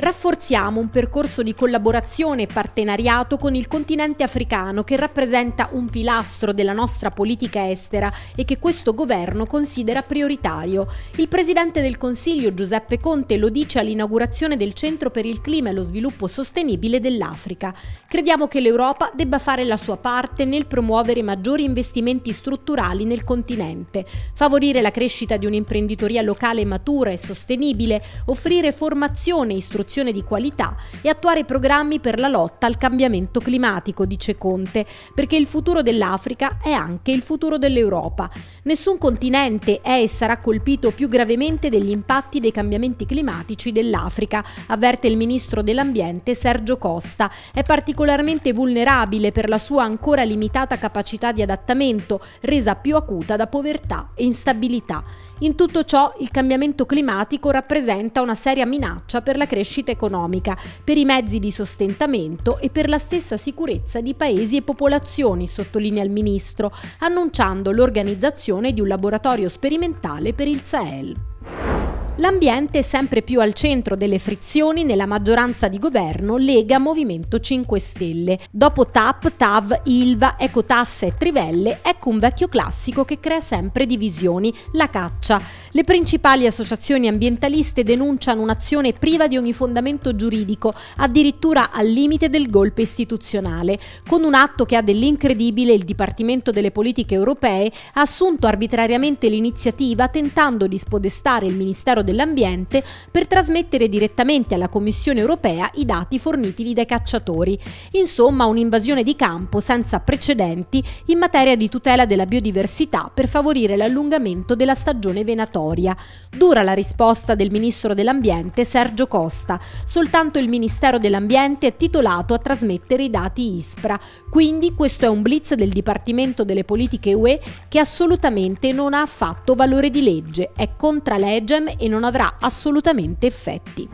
Rafforziamo un percorso di collaborazione e partenariato con il continente africano che rappresenta un pilastro della nostra politica estera e che questo governo considera prioritario. Il Presidente del Consiglio Giuseppe Conte lo dice all'inaugurazione del Centro per il Clima e lo Sviluppo Sostenibile dell'Africa. Crediamo che l'Europa debba fare la sua parte nel promuovere maggiori investimenti strutturali nel continente, favorire la crescita di un'imprenditoria locale matura e sostenibile, offrire formazione e istruzione istruzione di qualità e attuare programmi per la lotta al cambiamento climatico, dice Conte, perché il futuro dell'Africa è anche il futuro dell'Europa. Nessun continente è e sarà colpito più gravemente degli impatti dei cambiamenti climatici dell'Africa, avverte il ministro dell'Ambiente Sergio Costa. È particolarmente vulnerabile per la sua ancora limitata capacità di adattamento, resa più acuta da povertà e instabilità. In tutto ciò il cambiamento climatico rappresenta una seria minaccia per la crescita crescita economica, per i mezzi di sostentamento e per la stessa sicurezza di paesi e popolazioni, sottolinea il ministro, annunciando l'organizzazione di un laboratorio sperimentale per il Sahel. L'ambiente è sempre più al centro delle frizioni nella maggioranza di governo Lega Movimento 5 Stelle. Dopo TAP, TAV, ILVA, Ecotasse e Trivelle, ecco un vecchio classico che crea sempre divisioni, la caccia. Le principali associazioni ambientaliste denunciano un'azione priva di ogni fondamento giuridico, addirittura al limite del golpe istituzionale. Con un atto che ha dell'incredibile il Dipartimento delle Politiche Europee ha assunto arbitrariamente l'iniziativa tentando di spodestare il Ministero dell'Ambiente per trasmettere direttamente alla Commissione europea i dati fornitivi dai cacciatori. Insomma, un'invasione di campo senza precedenti in materia di tutela della biodiversità per favorire l'allungamento della stagione venatoria. Dura la risposta del Ministro dell'Ambiente Sergio Costa. Soltanto il Ministero dell'Ambiente è titolato a trasmettere i dati ISPRA. Quindi questo è un blitz del Dipartimento delle Politiche UE che assolutamente non ha affatto valore di legge, è contra legem e non non avrà assolutamente effetti.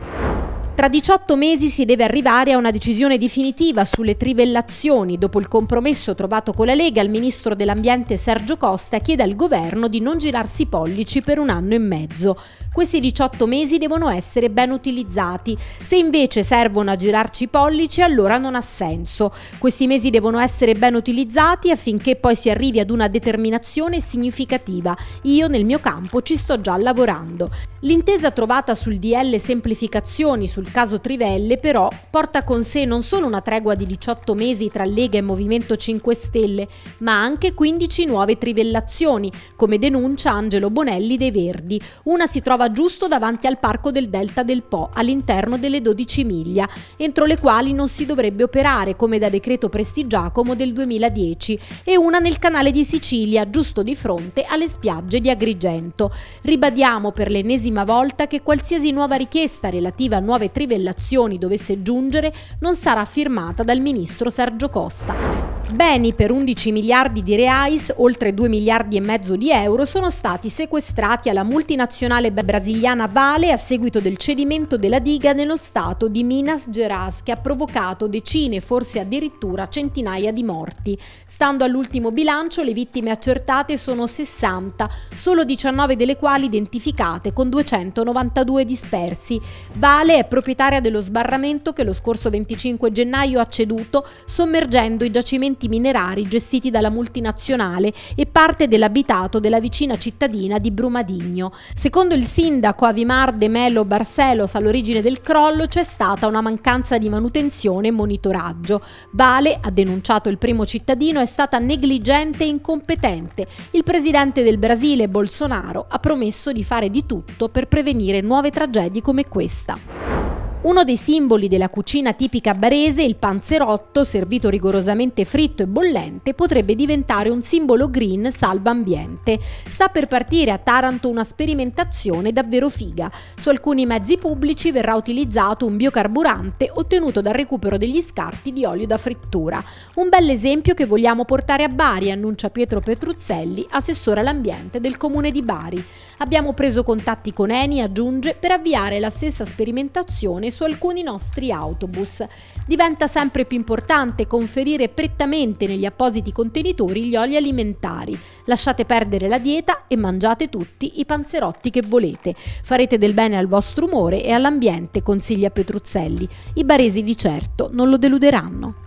Tra 18 mesi si deve arrivare a una decisione definitiva sulle trivellazioni. Dopo il compromesso trovato con la Lega, il ministro dell'Ambiente Sergio Costa chiede al governo di non girarsi i pollici per un anno e mezzo questi 18 mesi devono essere ben utilizzati. Se invece servono a girarci i pollici, allora non ha senso. Questi mesi devono essere ben utilizzati affinché poi si arrivi ad una determinazione significativa. Io nel mio campo ci sto già lavorando. L'intesa trovata sul DL semplificazioni sul caso Trivelle però porta con sé non solo una tregua di 18 mesi tra Lega e Movimento 5 Stelle, ma anche 15 nuove trivellazioni, come denuncia Angelo Bonelli dei Verdi. Una si trova giusto davanti al parco del Delta del Po, all'interno delle 12 miglia, entro le quali non si dovrebbe operare, come da decreto prestigiacomo del 2010, e una nel canale di Sicilia, giusto di fronte alle spiagge di Agrigento. Ribadiamo per l'ennesima volta che qualsiasi nuova richiesta relativa a nuove trivellazioni dovesse giungere non sarà firmata dal ministro Sergio Costa. Beni per 11 miliardi di reais, oltre 2 miliardi e mezzo di euro, sono stati sequestrati alla multinazionale brasiliana Vale a seguito del cedimento della diga nello stato di Minas Gerais che ha provocato decine, forse addirittura centinaia di morti. Stando all'ultimo bilancio, le vittime accertate sono 60, solo 19 delle quali identificate con 292 dispersi. Vale è proprietaria dello sbarramento che lo scorso 25 gennaio ha ceduto, sommergendo i giacimenti stabilimenti minerari gestiti dalla multinazionale e parte dell'abitato della vicina cittadina di Brumadigno. Secondo il sindaco Avimar De Melo Barcelos all'origine del crollo c'è stata una mancanza di manutenzione e monitoraggio. Vale, ha denunciato il primo cittadino, è stata negligente e incompetente. Il presidente del Brasile, Bolsonaro, ha promesso di fare di tutto per prevenire nuove tragedie come questa. Uno dei simboli della cucina tipica barese, il panzerotto, servito rigorosamente fritto e bollente, potrebbe diventare un simbolo green salva ambiente. Sta per partire a Taranto una sperimentazione davvero figa. Su alcuni mezzi pubblici verrà utilizzato un biocarburante ottenuto dal recupero degli scarti di olio da frittura. Un bel esempio che vogliamo portare a Bari, annuncia Pietro Petruzzelli, assessore all'ambiente del comune di Bari. Abbiamo preso contatti con Eni, aggiunge, per avviare la stessa sperimentazione su alcuni nostri autobus. Diventa sempre più importante conferire prettamente negli appositi contenitori gli oli alimentari. Lasciate perdere la dieta e mangiate tutti i panzerotti che volete. Farete del bene al vostro umore e all'ambiente, consiglia Petruzzelli. I baresi di certo non lo deluderanno.